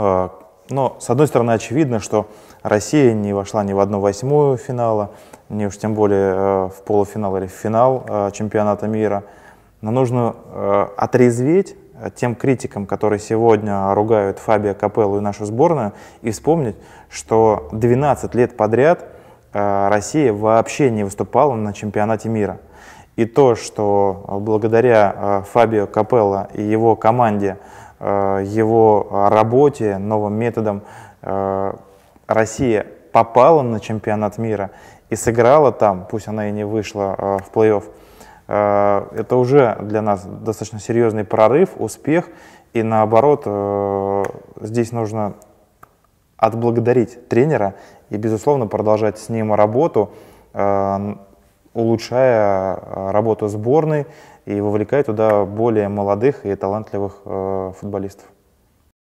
Э, но, с одной стороны, очевидно, что Россия не вошла ни в одну восьмую финала, не уж тем более э, в полуфинал или в финал э, чемпионата мира. Но нужно отрезветь тем критикам, которые сегодня ругают Фабио Капеллу и нашу сборную, и вспомнить, что 12 лет подряд Россия вообще не выступала на чемпионате мира. И то, что благодаря Фабио Капелло и его команде Э, его работе, новым методам э, Россия попала на чемпионат мира и сыграла там, пусть она и не вышла э, в плей-офф, это уже для нас достаточно серьезный прорыв, успех. И наоборот, здесь нужно отблагодарить тренера и, безусловно, продолжать с ним работу, улучшая а, работу сборной и вовлекая туда более молодых и талантливых э, футболистов.